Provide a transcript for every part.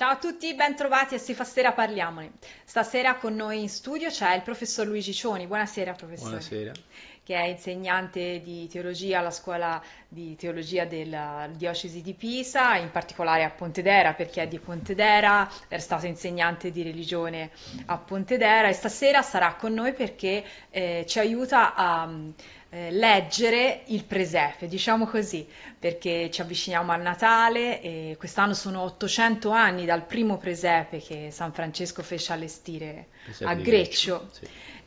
Ciao a tutti, bentrovati a Si fa sera parliamone. Stasera con noi in studio c'è il professor Luigi Cioni. Buonasera professore. Buonasera. Che è insegnante di teologia alla scuola di teologia della diocesi di Pisa, in particolare a Pontedera perché è di Pontedera, è stato insegnante di religione a Pontedera e stasera sarà con noi perché eh, ci aiuta a eh, leggere il presepe, diciamo così, perché ci avviciniamo a Natale e quest'anno sono 800 anni dal primo presepe che San Francesco fece allestire a Greccio.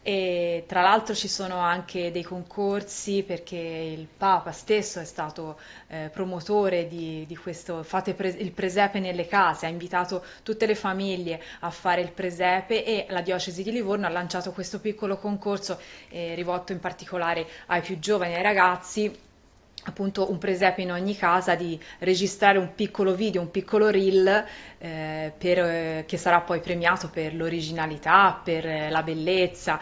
E tra l'altro ci sono anche dei concorsi perché il Papa stesso è stato eh, promotore di, di questo, fate pre- il presepe nelle case, ha invitato tutte le famiglie a fare il presepe e la diocesi di Livorno ha lanciato questo piccolo concorso eh, rivolto in particolare ai più giovani, ai ragazzi appunto un presepe in ogni casa di registrare un piccolo video, un piccolo reel eh, per, eh, che sarà poi premiato per l'originalità, per eh, la bellezza,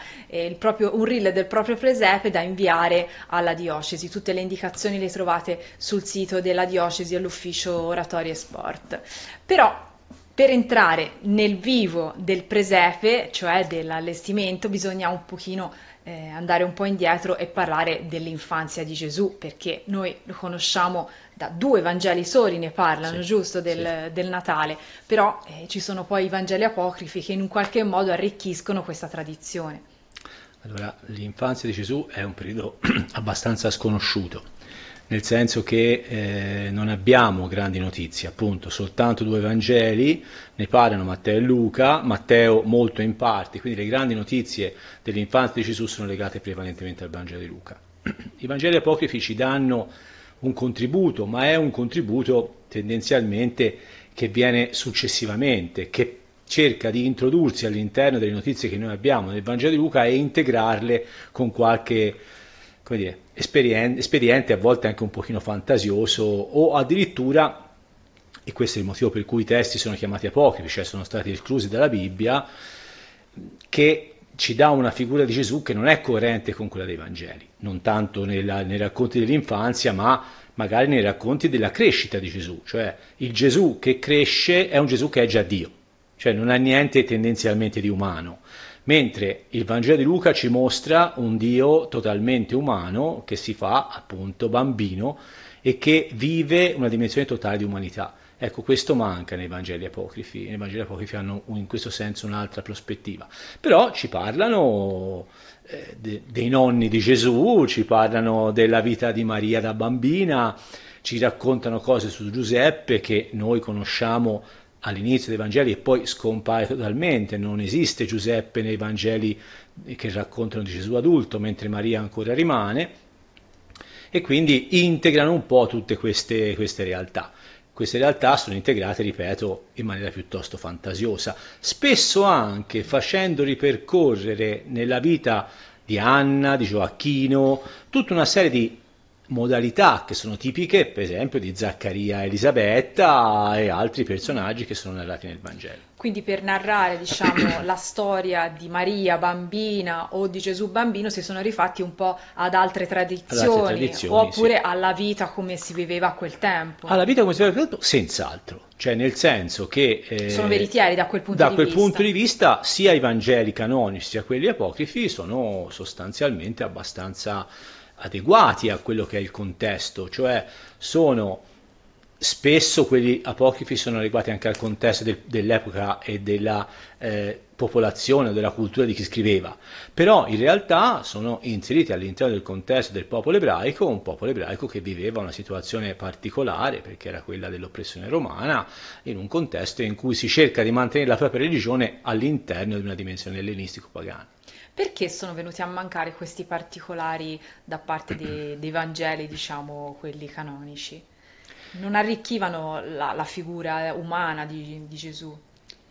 proprio, un reel del proprio presepe da inviare alla diocesi. Tutte le indicazioni le trovate sul sito della diocesi all'ufficio oratorio e sport. Però per entrare nel vivo del presepe, cioè dell'allestimento, bisogna un pochino eh, andare un po' indietro e parlare dell'infanzia di Gesù, perché noi lo conosciamo da due Vangeli soli, ne parlano, sì, giusto, del, sì. del, Natale, però eh, ci sono poi i Vangeli apocrifi che in un qualche modo arricchiscono questa tradizione. Allora, l'infanzia di Gesù è un periodo abbastanza sconosciuto nel senso che eh, non abbiamo grandi notizie, appunto, soltanto due Vangeli, ne parlano Matteo e Luca, Matteo molto in parte, quindi le grandi notizie dell'infanzia di Gesù sono legate prevalentemente al Vangelo di Luca. I Vangeli apocrifi ci danno un contributo, ma è un contributo tendenzialmente che viene successivamente, che cerca di introdursi all'interno delle notizie che noi abbiamo nel Vangelo di Luca e integrarle con qualche come dire, esperien- esperiente, a volte anche un pochino fantasioso o addirittura, e questo è il motivo per cui i testi sono chiamati apocrifi, cioè sono stati esclusi dalla Bibbia, che ci dà una figura di Gesù che non è coerente con quella dei Vangeli, non tanto nella, nei racconti dell'infanzia, ma magari nei racconti della crescita di Gesù, cioè il Gesù che cresce è un Gesù che è già Dio, cioè non ha niente tendenzialmente di umano mentre il Vangelo di Luca ci mostra un Dio totalmente umano che si fa appunto bambino e che vive una dimensione totale di umanità. Ecco, questo manca nei Vangeli apocrifi, i Vangeli apocrifi hanno in questo senso un'altra prospettiva, però ci parlano eh, de, dei nonni di Gesù, ci parlano della vita di Maria da bambina, ci raccontano cose su Giuseppe che noi conosciamo all'inizio dei Vangeli e poi scompare totalmente, non esiste Giuseppe nei Vangeli che raccontano di Gesù adulto, mentre Maria ancora rimane, e quindi integrano un po' tutte queste, queste realtà. Queste realtà sono integrate, ripeto, in maniera piuttosto fantasiosa, spesso anche facendo ripercorrere nella vita di Anna, di Gioacchino, tutta una serie di modalità che sono tipiche, per esempio, di Zaccaria e Elisabetta e altri personaggi che sono narrati nel Vangelo. Quindi per narrare, diciamo, la storia di Maria bambina o di Gesù bambino si sono rifatti un po' ad altre tradizioni, ad altre tradizioni oppure sì. alla vita come si viveva a quel tempo. Alla vita come si viveva a quel tempo, senz'altro. Cioè nel senso che... Eh, sono veritieri da quel punto da di quel vista. Da quel punto di vista sia i Vangeli canonici sia quelli apocrifi sono sostanzialmente abbastanza adeguati a quello che è il contesto, cioè sono spesso quelli apocrifi sono adeguati anche al contesto del, dell'epoca e della eh, popolazione o della cultura di chi scriveva, però in realtà sono inseriti all'interno del contesto del popolo ebraico, un popolo ebraico che viveva una situazione particolare, perché era quella dell'oppressione romana, in un contesto in cui si cerca di mantenere la propria religione all'interno di una dimensione ellenistico-pagana. Perché sono venuti a mancare questi particolari da parte dei, dei Vangeli, diciamo, quelli canonici? Non arricchivano la, la figura umana di, di Gesù?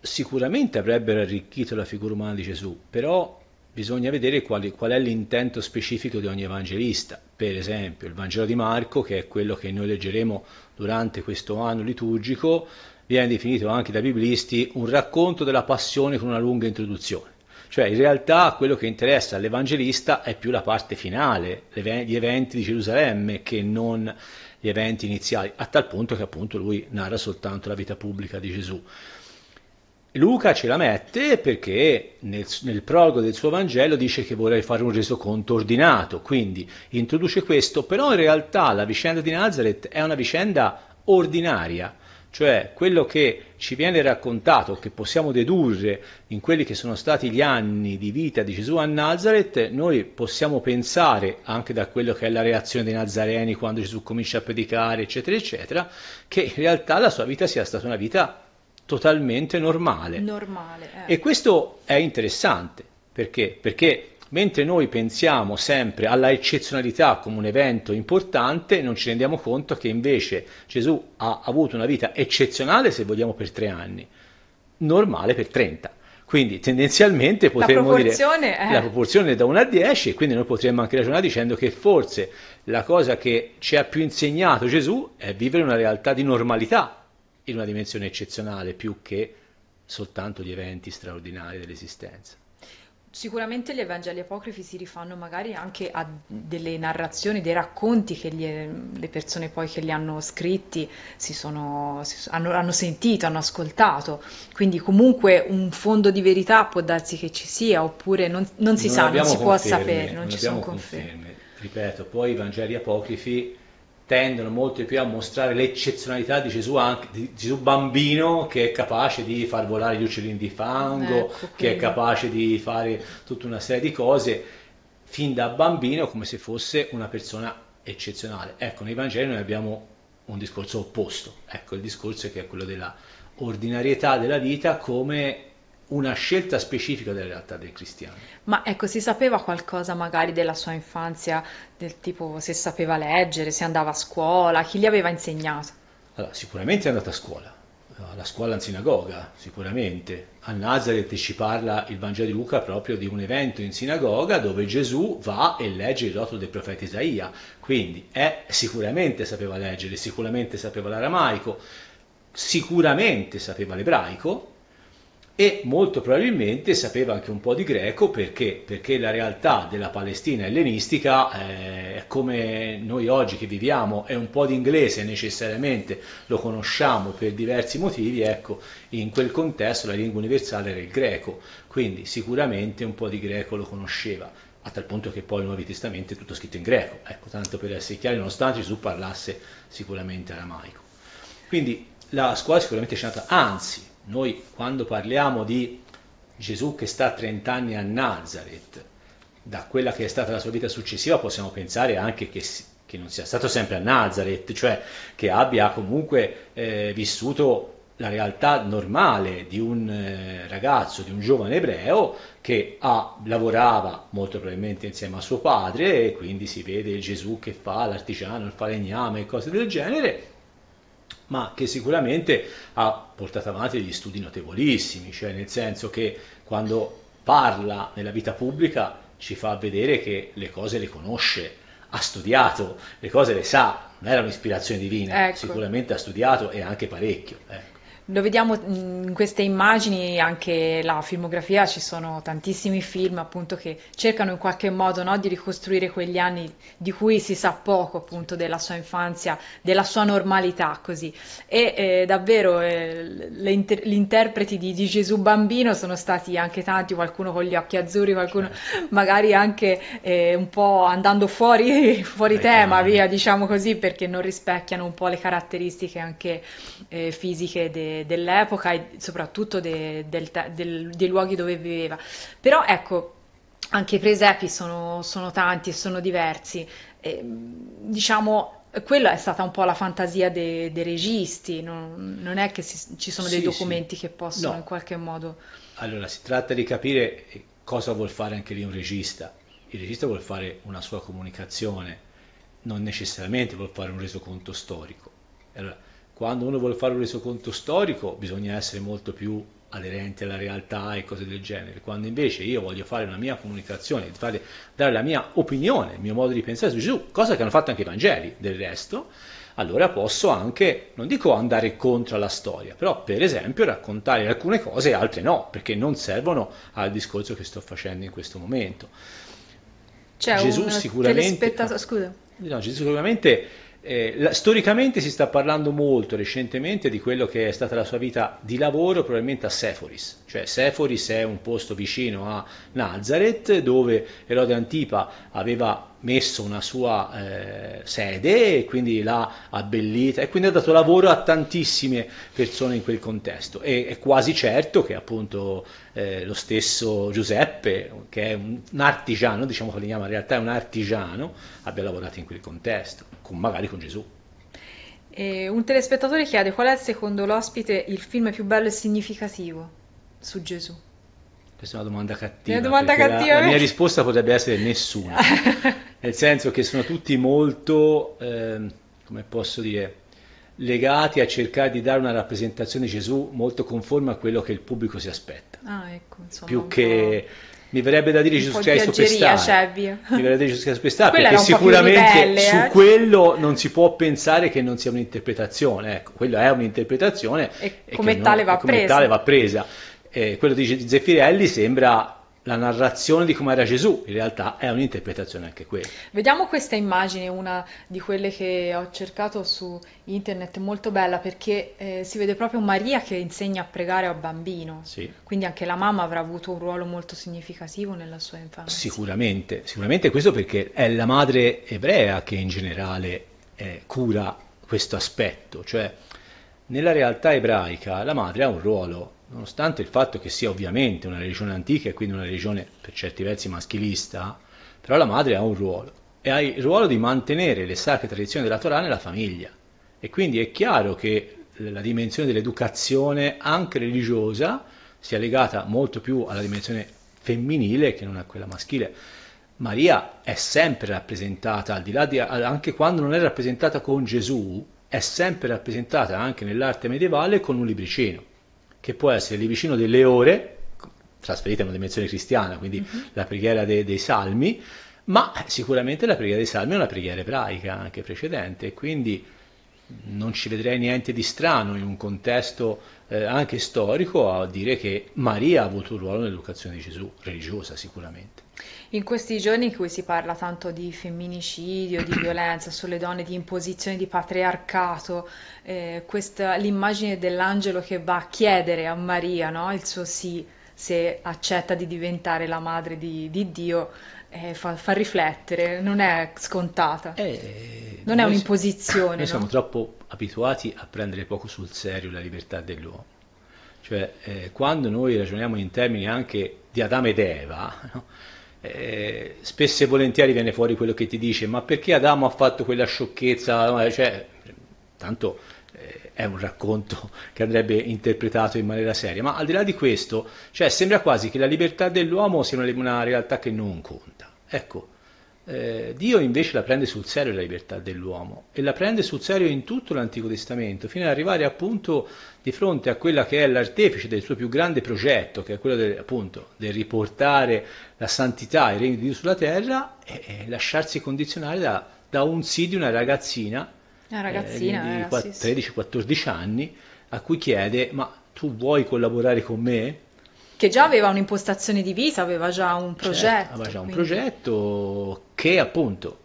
sicuramente avrebbero arricchito la figura umana di Gesù, però bisogna vedere quali, qual è l'intento specifico di ogni evangelista. Per esempio il Vangelo di Marco, che è quello che noi leggeremo durante questo anno liturgico, viene definito anche da biblisti un racconto della passione con una lunga introduzione. Cioè in realtà quello che interessa all'evangelista è più la parte finale, gli eventi di Gerusalemme, che non gli eventi iniziali, a tal punto che appunto lui narra soltanto la vita pubblica di Gesù. Luca ce la mette perché nel, nel prologo del suo Vangelo dice che vorrei fare un resoconto ordinato, quindi introduce questo, però in realtà la vicenda di Nazareth è una vicenda ordinaria, cioè quello che ci viene raccontato, che possiamo dedurre in quelli che sono stati gli anni di vita di Gesù a Nazareth, noi possiamo pensare anche da quello che è la reazione dei Nazareni quando Gesù comincia a predicare, eccetera, eccetera, che in realtà la sua vita sia stata una vita ordinaria totalmente normale. normale eh. E questo è interessante, perché? Perché mentre noi pensiamo sempre alla eccezionalità come un evento importante, non ci rendiamo conto che invece Gesù ha avuto una vita eccezionale, se vogliamo, per tre anni, normale per 30. Quindi tendenzialmente potremmo dire è... la proporzione è da 1 a 10 e quindi noi potremmo anche ragionare dicendo che forse la cosa che ci ha più insegnato Gesù è vivere una realtà di normalità in una dimensione eccezionale più che soltanto gli eventi straordinari dell'esistenza. Sicuramente gli Evangeli apocrifi si rifanno magari anche a delle narrazioni, dei racconti che gli, le persone poi che li hanno scritti si sono, si, hanno, hanno, sentito, hanno ascoltato, quindi comunque un fondo di verità può darsi che ci sia oppure non, non si non sa, non si conferme, può sapere, non, non ci sono conferme. conferme. Ripeto, poi i Vangeli apocrifi tendono molto di più a mostrare l'eccezionalità di Gesù, anche, di Gesù bambino che è capace di far volare gli uccellini di fango, ecco, che è capace di fare tutta una serie di cose, fin da bambino come se fosse una persona eccezionale. Ecco, nei Vangeli noi abbiamo un discorso opposto, ecco, il discorso che è quello della ordinarietà della vita come una scelta specifica della realtà del cristiano. Ma ecco, si sapeva qualcosa magari della sua infanzia, del tipo se sapeva leggere, se andava a scuola, chi gli aveva insegnato? Allora, sicuramente è andata a scuola, alla eh, scuola in sinagoga, sicuramente. A Nazareth ci parla il Vangelo di Luca proprio di un evento in sinagoga dove Gesù va e legge il rotolo del profeta Isaia, quindi è, sicuramente sapeva leggere, sicuramente sapeva l'aramaico, sicuramente sapeva l'ebraico, e molto probabilmente sapeva anche un po' di greco perché, perché la realtà della Palestina ellenistica, eh, come noi oggi che viviamo, è un po' di inglese necessariamente, lo conosciamo per diversi motivi, ecco, in quel contesto la lingua universale era il greco, quindi sicuramente un po' di greco lo conosceva a tal punto che poi il Nuovo Testamento è tutto scritto in greco, ecco, tanto per essere chiari, nonostante Gesù parlasse sicuramente aramaico. Quindi la scuola sicuramente è nata, anzi, noi quando parliamo di Gesù che sta 30 anni a Nazareth, da quella che è stata la sua vita successiva possiamo pensare anche che, che non sia stato sempre a Nazareth, cioè che abbia comunque eh, vissuto la realtà normale di un eh, ragazzo, di un giovane ebreo che ha, lavorava molto probabilmente insieme a suo padre e quindi si vede Gesù che fa l'artigiano, il falegname e cose del genere ma che sicuramente ha portato avanti degli studi notevolissimi, cioè nel senso che quando parla nella vita pubblica ci fa vedere che le cose le conosce, ha studiato, le cose le sa, non era un'ispirazione divina, ecco. sicuramente ha studiato e anche parecchio. Ecco. Lo vediamo mm, in queste immagini, anche la filmografia, ci sono tantissimi film appunto che cercano in qualche modo no, di ricostruire quegli anni di cui si sa poco appunto della sua infanzia, della sua normalità così. E eh, davvero eh, inter- gli interpreti di, di, Gesù Bambino sono stati anche tanti, qualcuno con gli occhi azzurri, qualcuno certo. magari anche eh, un po' andando fuori, fuori tema, via diciamo così, perché non rispecchiano un po' le caratteristiche anche eh, fisiche. De, dell'epoca e soprattutto de, del, del, dei luoghi dove viveva. Però ecco, anche i presepi sono, sono tanti e sono diversi. E, diciamo, quella è stata un po' la fantasia dei, dei registi, non, non, è che si, ci sono dei documenti sì. che possono no. in qualche modo... Allora, si tratta di capire eh, cosa vuol fare anche lì un regista. Il regista vuol fare una sua comunicazione, non necessariamente vuol fare un resoconto storico. Allora, quando uno vuole fare un resoconto storico bisogna essere molto più aderenti alla realtà e cose del genere, quando invece io voglio fare una mia comunicazione, fare, dare la mia opinione, il mio modo di pensare su Gesù, cosa che hanno fatto anche i Vangeli del resto, allora posso anche, non dico andare contro la storia, però per esempio raccontare alcune cose e altre no, perché non servono al discorso che sto facendo in questo momento. C'è Gesù un sicuramente... Telespetta... Scusa. No, Gesù sicuramente eh, la, storicamente si sta parlando molto recentemente di quello che è stata la sua vita di lavoro, probabilmente a Seforis, cioè Seforis è un posto vicino a Nazareth dove Erode Antipa aveva messo una sua eh, sede e quindi l'ha abbellita e quindi ha dato lavoro a tantissime persone in quel contesto e è quasi certo che appunto eh, lo stesso Giuseppe che è un, un artigiano diciamo che chiama in realtà è un artigiano abbia lavorato in quel contesto con, magari con Gesù e un telespettatore chiede qual è secondo l'ospite il film più bello e significativo su Gesù questa è una domanda cattiva. Una domanda cattiva la, la, mia risposta potrebbe essere nessuna. nel senso che sono tutti molto, eh, come posso dire, legati a cercare di dare una rappresentazione di Gesù molto conforme a quello che il pubblico si aspetta. Ah, ecco, insomma, Più che mi verrebbe da dire Gesù Cristo per Cioè, mi verrebbe da dire Gesù Cristo pestare perché sicuramente ribelle, su eh? quello non si può pensare che non sia un'interpretazione, ecco, quella è un'interpretazione e, e come, tale, non, va come tale va presa. Eh, quello di Zeffirelli sembra la narrazione di come era Gesù, in realtà è un'interpretazione anche quella. Vediamo questa immagine, una di quelle che ho cercato su internet, molto bella perché eh, si vede proprio Maria che insegna a pregare a bambino, sì. quindi anche la mamma avrà avuto un ruolo molto significativo nella sua infanzia. Sicuramente, sicuramente questo perché è la madre ebrea che in generale eh, cura questo aspetto, cioè nella realtà ebraica la madre ha un ruolo nonostante il fatto che sia ovviamente una religione antica e quindi una religione per certi versi maschilista, però la madre ha un ruolo e ha il ruolo di mantenere le sacre tradizioni della Torah nella famiglia. E quindi è chiaro che la dimensione dell'educazione, anche religiosa, sia legata molto più alla dimensione femminile che non a quella maschile. Maria è sempre rappresentata, al di là di, anche quando non è rappresentata con Gesù, è sempre rappresentata anche nell'arte medievale con un libricino che può essere lì vicino delle ore, trasferite in una dimensione cristiana, quindi mm-hmm. la preghiera de- dei salmi, ma sicuramente la preghiera dei salmi è una preghiera ebraica anche precedente, quindi non ci vedrei niente di strano in un contesto eh, anche storico a dire che Maria ha avuto un ruolo nell'educazione di Gesù, religiosa sicuramente. In questi giorni in cui si parla tanto di femminicidio, di violenza sulle donne, di imposizione di patriarcato, eh, questa, l'immagine dell'angelo che va a chiedere a Maria no? il suo sì se accetta di diventare la madre di, di Dio, eh, fa, fa, riflettere, non è scontata, eh, non è un'imposizione. Noi siamo no? troppo abituati a prendere poco sul serio la libertà dell'uomo. Cioè, eh, quando noi ragioniamo in termini anche di Adamo ed Eva, no? Eh, spesso e volentieri viene fuori quello che ti dice, ma perché Adamo ha fatto quella sciocchezza? Eh, cioè, tanto eh, è un racconto che andrebbe interpretato in maniera seria, ma al di là di questo, cioè, sembra quasi che la libertà dell'uomo sia una, una realtà che non conta. Ecco, eh, Dio invece la prende sul serio la libertà dell'uomo e la prende sul serio in tutto l'Antico Testamento, fino ad arrivare appunto di fronte a quella che è l'artefice del suo più grande progetto, che è quello del, appunto del riportare la santità, e il regno di Dio sulla terra e, e lasciarsi condizionare da, da, un sì di una ragazzina, ragazzina eh, di, eh, di 13-14 anni a cui chiede ma tu vuoi collaborare con me? che già aveva un'impostazione di vita, aveva già un certo, progetto. Certo, aveva già quindi. un progetto che appunto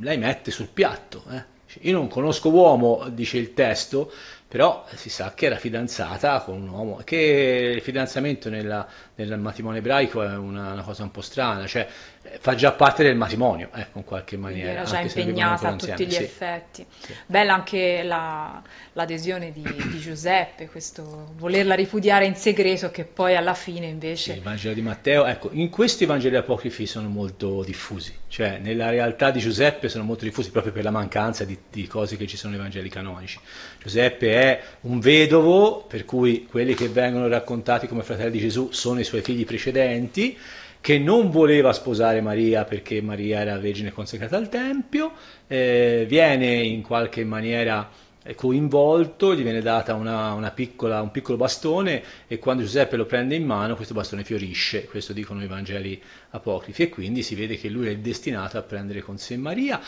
lei mette sul piatto. Eh. Io non conosco uomo, dice il testo, però si sa che era fidanzata con un uomo, che il fidanzamento nella nel matrimonio ebraico è una, una, cosa un po' strana, cioè eh, fa già parte del matrimonio, ecco, eh, in qualche maniera. era già impegnata a tutti gli sì. effetti. Sì. Bella anche la, l'adesione di, di, Giuseppe, questo volerla ripudiare in segreto che poi alla fine invece... Il Vangelo di Matteo, ecco, in questo i Vangeli apocrifi sono molto diffusi, cioè nella realtà di Giuseppe sono molto diffusi proprio per la mancanza di, di cose che ci sono nei Vangeli canonici. Giuseppe è un vedovo, per cui quelli che vengono raccontati come fratelli di Gesù sono i suoi figli precedenti, che non voleva sposare Maria perché Maria era vergine consacrata al Tempio, eh, viene in qualche maniera coinvolto, gli viene data una, una piccola, un piccolo bastone e quando Giuseppe lo prende in mano questo bastone fiorisce, questo dicono i Vangeli apocrifi e quindi si vede che lui è destinato a prendere con sé Maria,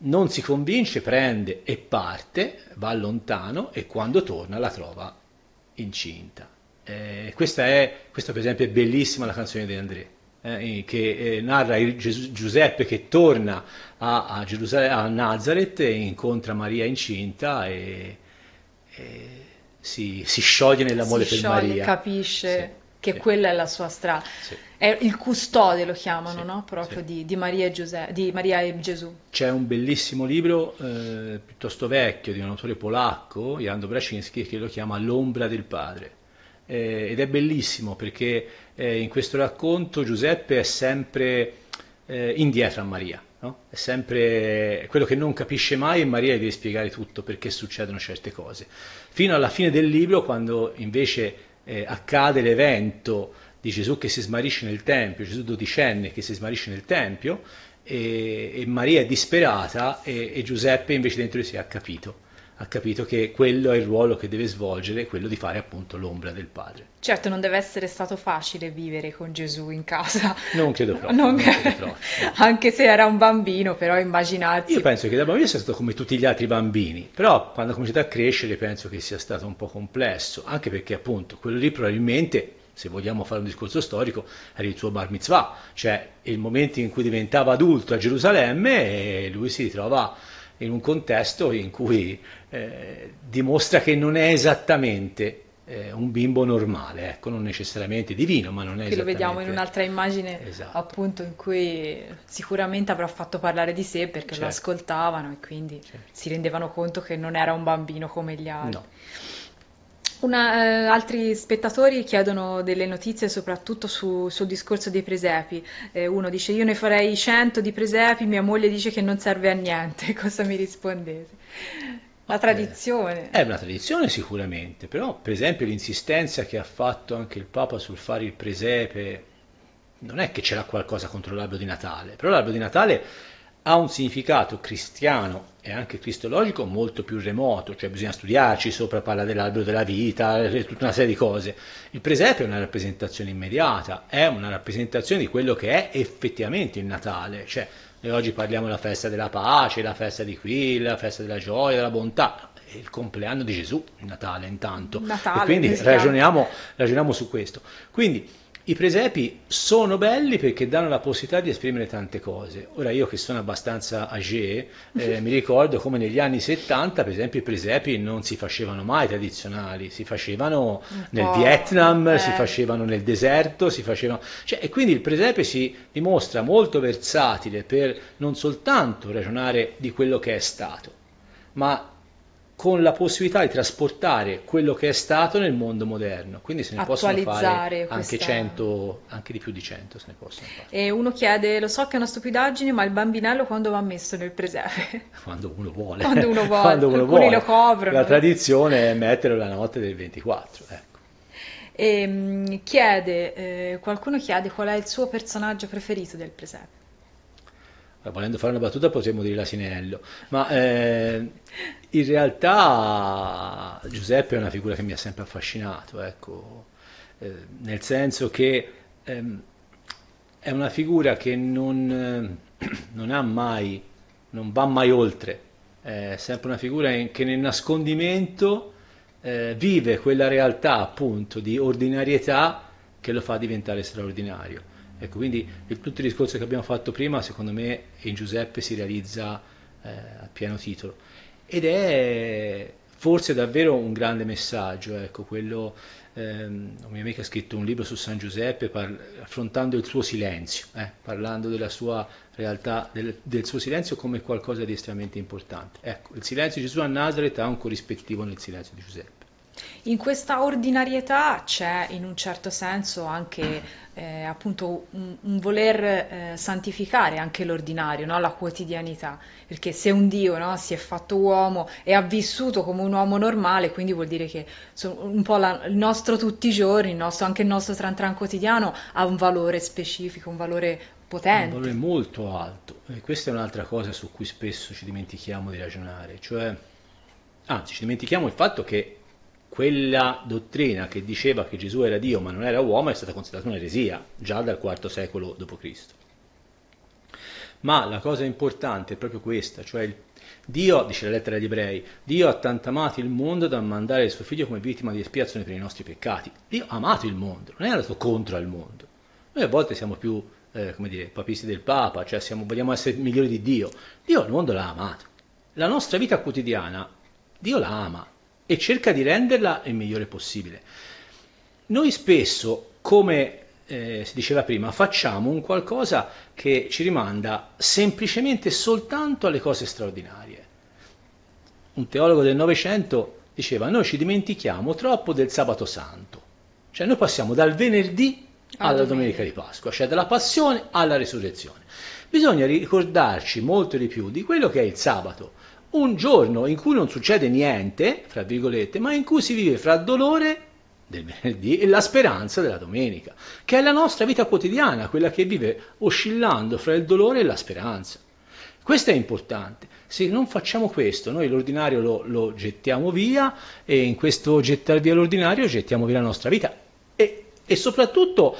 non si convince, prende e parte, va lontano e quando torna la trova incinta. Eh, questa, è, questa, per esempio è bellissima la canzone di André. Eh, che eh, narra Gesù, Giuseppe che torna a, a, a, Nazareth e incontra Maria incinta e, e si, si, scioglie nell'amore si per scioglie, Maria. Capisce sì, che sì. quella è la sua strada. Sì. È il custode lo chiamano, no? Proprio di, di, Maria e Giuseppe, di, Maria e Gesù. C'è un bellissimo libro eh, piuttosto vecchio di un autore polacco, Jan Bracinski, che lo chiama L'ombra del padre eh, ed è bellissimo perché eh, in questo racconto Giuseppe è sempre eh, indietro a Maria, no? è sempre quello che non capisce mai e Maria gli deve spiegare tutto perché succedono certe cose. Fino alla fine del libro, quando invece eh, accade l'evento di Gesù che si smarisce nel Tempio, Gesù dodicenne che si smarisce nel Tempio, e, e Maria è disperata e, e Giuseppe invece dentro di sé ha capito ha capito che quello è il ruolo che deve svolgere, quello di fare appunto l'ombra del padre. Certo, non deve essere stato facile vivere con Gesù in casa. Non credo proprio. Non... Non credo proprio. Anche se era un bambino, però immaginate. Io penso che da bambino sia stato come tutti gli altri bambini, però quando ha cominciato a crescere penso che sia stato un po' complesso, anche perché appunto quello lì probabilmente se vogliamo fare un discorso storico, era il suo bar mitzvah, cioè il momento in cui diventava adulto a Gerusalemme e lui si ritrova in un contesto in cui eh, dimostra che non è esattamente eh, un bimbo normale, ecco, non necessariamente divino, ma non è Qui esattamente... lo vediamo in un'altra immagine, esatto. appunto, in cui sicuramente avrà fatto parlare di sé perché certo. lo ascoltavano e quindi certo. si rendevano conto che non era un bambino come gli altri. No. Una, eh, altri spettatori chiedono delle notizie soprattutto su, sul discorso dei presepi. Eh, uno dice io ne farei 100 di presepi, mia moglie dice che non serve a niente. Cosa mi rispondete? La okay. Eh, tradizione. È eh, una tradizione sicuramente, però per esempio l'insistenza che ha fatto anche il Papa sul fare il presepe, non è che c'era qualcosa contro l'albero di Natale, però l'albero di Natale ha un significato cristiano e anche cristologico molto più remoto, cioè bisogna studiarci, sopra parla dell'albero della vita, tutta una serie di cose. Il presepe è una rappresentazione immediata, è una rappresentazione di quello che è effettivamente il Natale, cioè noi oggi parliamo della festa della pace, la festa di qui, la festa della gioia, della bontà, è il compleanno di Gesù, il Natale intanto. Natale, e quindi ragioniamo, ragioniamo su questo. Quindi i presepi sono belli perché danno la possibilità di esprimere tante cose. Ora io che sono abbastanza âgé, eh, mhm. mi ricordo come negli anni 70, per esempio, i presepi non si facevano mai tradizionali, si facevano nel Vietnam, eh. si facevano nel deserto, si facevano... Cioè, e quindi il presepe si dimostra molto versatile per non soltanto ragionare di quello che è stato, ma con la possibilità di trasportare quello che è stato nel mondo moderno. Quindi se ne possono fare questa... anche 100, anche di più di 100 se ne possono fare. E uno chiede, lo so che è una stupidaggine, ma il bambinello quando va messo nel presepe? Quando uno vuole. Quando uno vuole, quando uno vuole. lo coprono. La tradizione è metterlo la notte del 24, ecco. E, ehm, chiede, eh, qualcuno chiede qual è il suo personaggio preferito del presepe volendo fare una battuta potremmo dire la Sinello, ma eh, in realtà Giuseppe è una figura che mi ha sempre affascinato, ecco, eh, nel senso che ehm, è una figura che non, eh, non, ha mai, non va mai oltre, è sempre una figura in, che nel nascondimento eh, vive quella realtà appunto di ordinarietà che lo fa diventare straordinario Ecco, quindi il, tutto il discorso che abbiamo fatto prima, secondo me, in Giuseppe si realizza eh, a pieno titolo. Ed è forse davvero un grande messaggio, ecco, quello, ehm, un mio amico ha scritto un libro su San Giuseppe par- affrontando il suo silenzio, eh, parlando della sua realtà, del, del, suo silenzio come qualcosa di estremamente importante. Ecco, il silenzio di Gesù a Nazareth ha un corrispettivo nel silenzio di Giuseppe. In questa ordinarietà c'è in un certo senso anche eh, appunto un, un voler eh, santificare anche l'ordinario, no? la quotidianità, perché se un Dio no, si è fatto uomo e ha vissuto come un uomo normale, quindi vuol dire che un po' la, il nostro tutti i giorni, il nostro, anche il nostro tran tran quotidiano ha un valore specifico, un valore potente. Un valore molto alto e questa è un'altra cosa su cui spesso ci dimentichiamo di ragionare, cioè anzi ci dimentichiamo il fatto che quella dottrina che diceva che Gesù era Dio ma non era uomo è stata considerata un'eresia già dal IV secolo d.C. Ma la cosa importante è proprio questa, cioè Dio, dice la lettera agli ebrei, Dio ha tanto amato il mondo da mandare il suo figlio come vittima di espiazione per i nostri peccati. Dio ha amato il mondo, non è andato contro il mondo. Noi a volte siamo più, eh, come dire, papisti del Papa, cioè siamo, vogliamo essere migliori di Dio. Dio il mondo l'ha amato. La nostra vita quotidiana, Dio la ama, e cerca di renderla il migliore possibile. Noi spesso, come eh, si diceva prima, facciamo un qualcosa che ci rimanda semplicemente soltanto alle cose straordinarie. Un teologo del Novecento diceva noi ci dimentichiamo troppo del sabato santo, cioè noi passiamo dal venerdì alla domenica di Pasqua, cioè dalla passione alla resurrezione. Bisogna ricordarci molto di più di quello che è il sabato, un giorno in cui non succede niente, fra virgolette, ma in cui si vive fra il dolore del venerdì e la speranza della domenica, che è la nostra vita quotidiana, quella che vive oscillando fra il dolore e la speranza. Questo è importante. Se non facciamo questo, noi l'ordinario lo, lo gettiamo via e in questo gettare via l'ordinario gettiamo via la nostra vita e, e soprattutto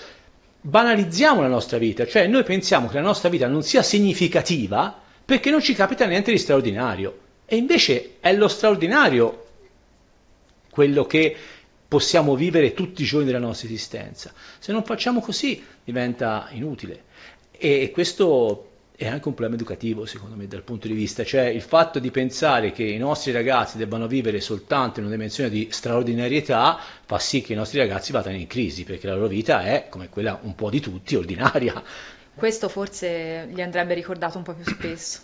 banalizziamo la nostra vita, cioè noi pensiamo che la nostra vita non sia significativa perché non ci capita niente di straordinario. E invece è lo straordinario quello che possiamo vivere tutti i giorni della nostra esistenza. Se non facciamo così diventa inutile. E questo è anche un problema educativo, secondo me, dal punto di vista, cioè il fatto di pensare che i nostri ragazzi debbano vivere soltanto in una dimensione di straordinarietà fa sì che i nostri ragazzi vadano in crisi, perché la loro vita è, come quella un po' di tutti, ordinaria, questo forse gli andrebbe ricordato un po' più spesso.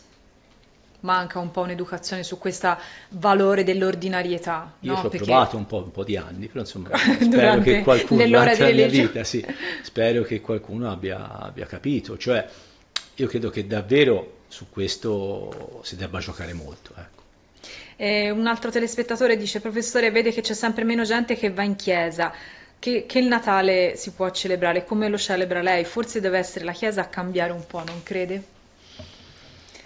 Manca un po' un'educazione su questo valore dell'ordinarietà. Io no? ci ho Perché... provato un po', un po', di anni, però insomma spero che qualcuno, durante vita, sì, spero che qualcuno abbia, abbia capito. Cioè, io credo che davvero su questo si debba giocare molto. Ecco. Eh, un altro telespettatore dice, professore, vede che c'è sempre meno gente che va in chiesa che, che il Natale si può celebrare, come lo celebra lei? Forse deve essere la Chiesa a cambiare un po', non crede?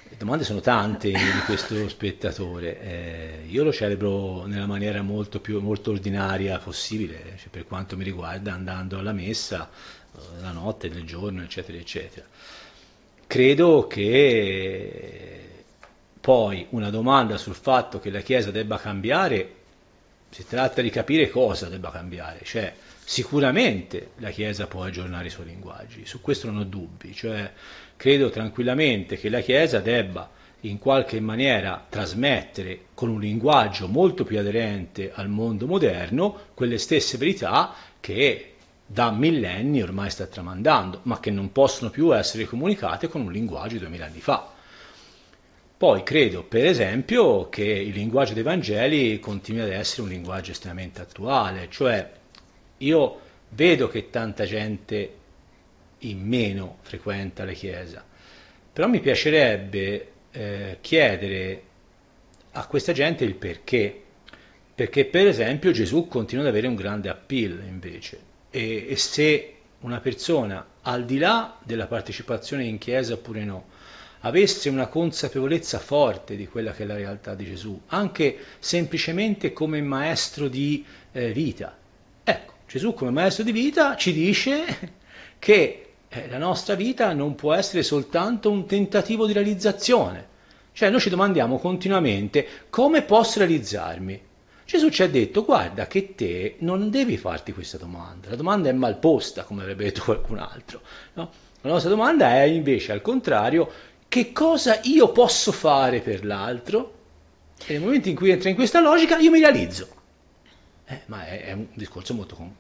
Le domande sono tante di questo spettatore. Eh, io lo celebro nella maniera molto, più, molto ordinaria possibile, cioè per quanto mi riguarda, andando alla messa eh, la notte, nel giorno, eccetera, eccetera. Credo che poi una domanda sul fatto che la Chiesa debba cambiare, si tratta di capire cosa debba cambiare, cioè Sicuramente la Chiesa può aggiornare i suoi linguaggi, su questo non ho dubbi, cioè credo tranquillamente che la Chiesa debba in qualche maniera trasmettere con un linguaggio molto più aderente al mondo moderno quelle stesse verità che da millenni ormai sta tramandando, ma che non possono più essere comunicate con un linguaggio di duemila anni fa. Poi credo, per esempio, che il linguaggio dei Vangeli continui ad essere un linguaggio estremamente attuale, cioè io vedo che tanta gente in meno frequenta la Chiesa, però mi piacerebbe eh, chiedere a questa gente il perché, perché per esempio Gesù continua ad avere un grande appeal invece e, e se una persona al di là della partecipazione in Chiesa oppure no, avesse una consapevolezza forte di quella che è la realtà di Gesù, anche semplicemente come maestro di eh, vita, Gesù come maestro di vita ci dice che eh, la nostra vita non può essere soltanto un tentativo di realizzazione. Cioè noi ci domandiamo continuamente come posso realizzarmi? Gesù ci ha detto guarda che te non devi farti questa domanda, la domanda è mal posta come avrebbe detto qualcun altro. No? La nostra domanda è invece al contrario che cosa io posso fare per l'altro? E nel momento in cui entra in questa logica io mi realizzo. Eh, ma è, è, un discorso molto con...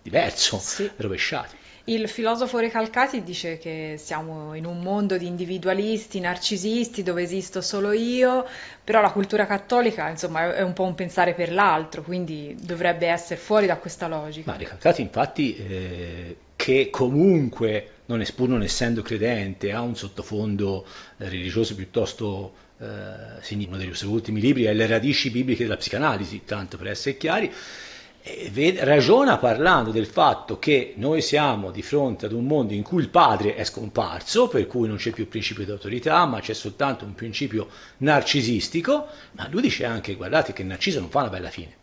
diverso, sì. rovesciato. Il filosofo Recalcati dice che siamo in un mondo di individualisti, narcisisti, dove esisto solo io, però la cultura cattolica insomma, è un po' un pensare per l'altro, quindi dovrebbe essere fuori da questa logica. Ma Recalcati infatti, eh, che comunque, non è, pur non essendo credente, ha un sottofondo eh, religioso piuttosto eh, uno dei suoi ultimi libri è Le radici bibliche della psicanalisi, tanto per essere chiari, ragiona parlando del fatto che noi siamo di fronte ad un mondo in cui il padre è scomparso, per cui non c'è più il principio di autorità, ma c'è soltanto un principio narcisistico, ma lui dice anche, guardate che narciso non fa una bella fine.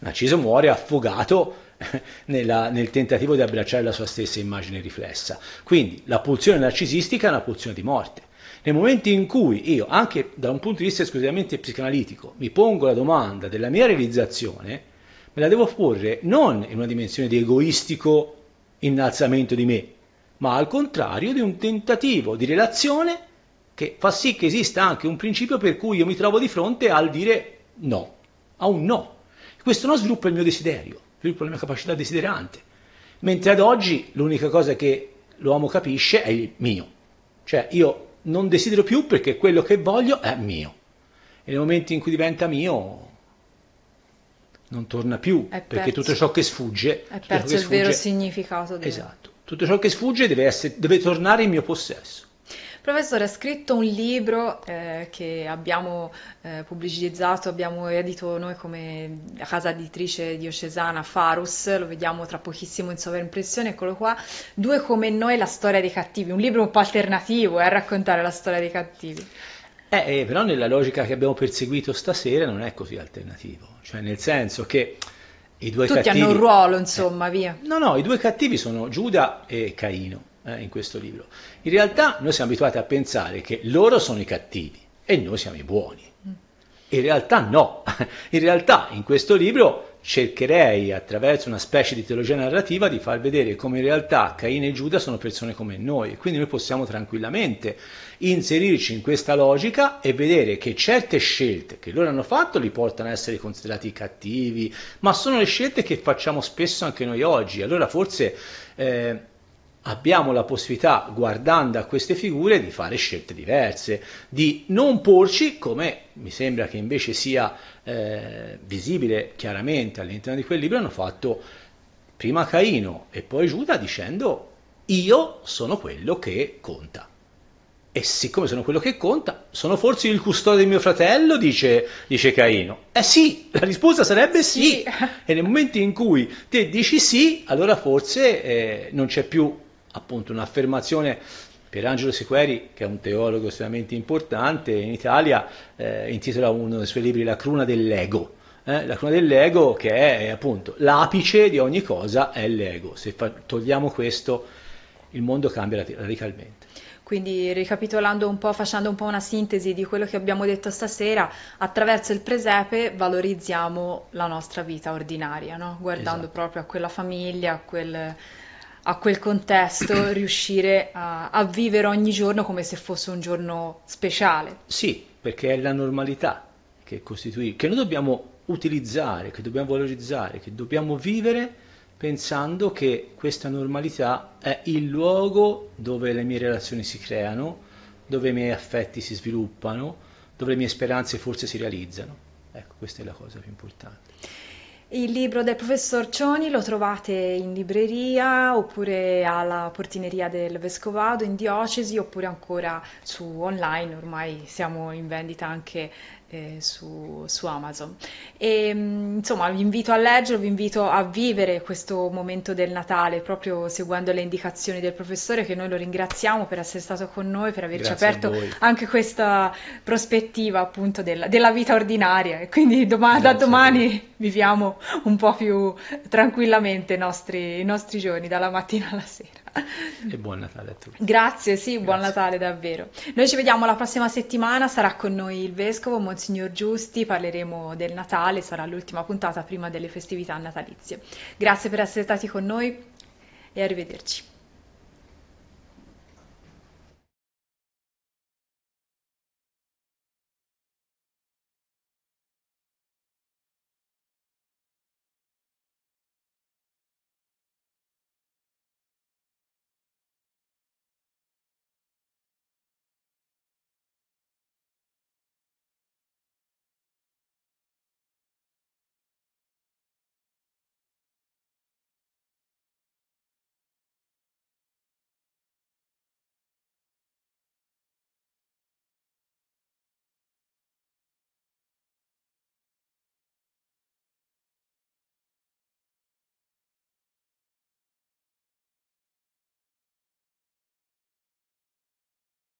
Narciso muore affogato nella, nel tentativo di abbracciare la sua stessa immagine riflessa. Quindi la pulsione narcisistica è una pulsione di morte nel momento in cui io, anche da un punto di vista esclusivamente psicanalitico, mi pongo la domanda della mia realizzazione, me la devo porre non in una dimensione di egoistico innalzamento di me, ma al contrario di un tentativo di relazione che fa sì che esista anche un principio per cui io mi trovo di fronte al dire no, a un no. Questo no sviluppa il mio desiderio, sviluppa la mia capacità desiderante, mentre ad oggi l'unica cosa che l'uomo capisce è il mio. Cioè io non desidero più perché quello che voglio è mio. E nel momento in cui diventa mio non torna più, perso, perché tutto ciò che sfugge... È perso il sfugge, vero significato. Esatto, tutto ciò che sfugge deve, essere, deve tornare in mio possesso. Professore, ha scritto un libro eh, che abbiamo eh, pubblicizzato, abbiamo edito noi come casa editrice diocesana Farus, lo vediamo tra pochissimo in sovraimpressione, eccolo qua, Due come noi, la storia dei cattivi, un libro un po' alternativo eh, a raccontare la storia dei cattivi. Eh, eh però nella logica che abbiamo perseguito stasera non è così alternativo, cioè nel senso che i due Tutti cattivi... Tutti hanno un ruolo, insomma, eh, via. No, no, i due cattivi sono Giuda e Caino eh, in questo libro. In realtà noi siamo abituati a pensare che loro sono i cattivi e noi siamo i buoni. In realtà no, in realtà in questo libro cercherei attraverso una specie di teologia narrativa di far vedere come in realtà Caino e Giuda sono persone come noi, quindi noi possiamo tranquillamente inserirci in questa logica e vedere che certe scelte che loro hanno fatto li portano a essere considerati cattivi, ma sono le scelte che facciamo spesso anche noi oggi, allora forse... Eh, abbiamo la possibilità, guardando a queste figure, di fare scelte diverse, di non porci come mi sembra che invece sia eh, visibile chiaramente all'interno di quel libro, hanno fatto prima Caino e poi Giuda dicendo io sono quello che conta. E siccome sono quello che conta, sono forse il custode di mio fratello, dice, dice Caino. Eh sì, la risposta sarebbe sì. sì. E nel momento in cui te dici sì, allora forse eh, non c'è più appunto un'affermazione per Angelo Sequeri, che è un teologo estremamente importante, in Italia eh, intitola uno dei suoi libri La cruna dell'ego. Eh, la cruna dell'ego che è appunto l'apice di ogni cosa è l'ego. Se fa- togliamo questo il mondo cambia radicalmente. Quindi ricapitolando un po', facendo un po' una sintesi di quello che abbiamo detto stasera, attraverso il presepe valorizziamo la nostra vita ordinaria, no? guardando esatto. proprio a quella famiglia, a quel a quel contesto riuscire a, a vivere ogni giorno come se fosse un giorno speciale. Sì, perché è la normalità che costituisce, che noi dobbiamo utilizzare, che dobbiamo valorizzare, che dobbiamo vivere pensando che questa normalità è il luogo dove le mie relazioni si creano, dove i miei affetti si sviluppano, dove le mie speranze forse si realizzano. Ecco, questa è la cosa più importante. Il libro del professor Cioni lo trovate in libreria oppure alla portineria del Vescovado in diocesi oppure ancora su online, ormai siamo in vendita anche eh, su, su, Amazon. E, ehm, insomma vi invito a leggerlo, vi invito a vivere questo momento del Natale proprio seguendo le indicazioni del professore che noi lo ringraziamo per essere stato con noi, per averci Grazie aperto anche questa prospettiva appunto della, della vita ordinaria. E quindi doma- da domani viviamo un po' più tranquillamente i nostri, i nostri giorni, dalla mattina alla sera. E buon Natale a tutti. Grazie, sì, Grazie. buon Natale davvero. Noi ci vediamo la prossima settimana, sarà con noi il Vescovo, Monsignor Giusti, parleremo del Natale, sarà l'ultima puntata prima delle festività natalizie. Grazie per essere stati con noi e arrivederci.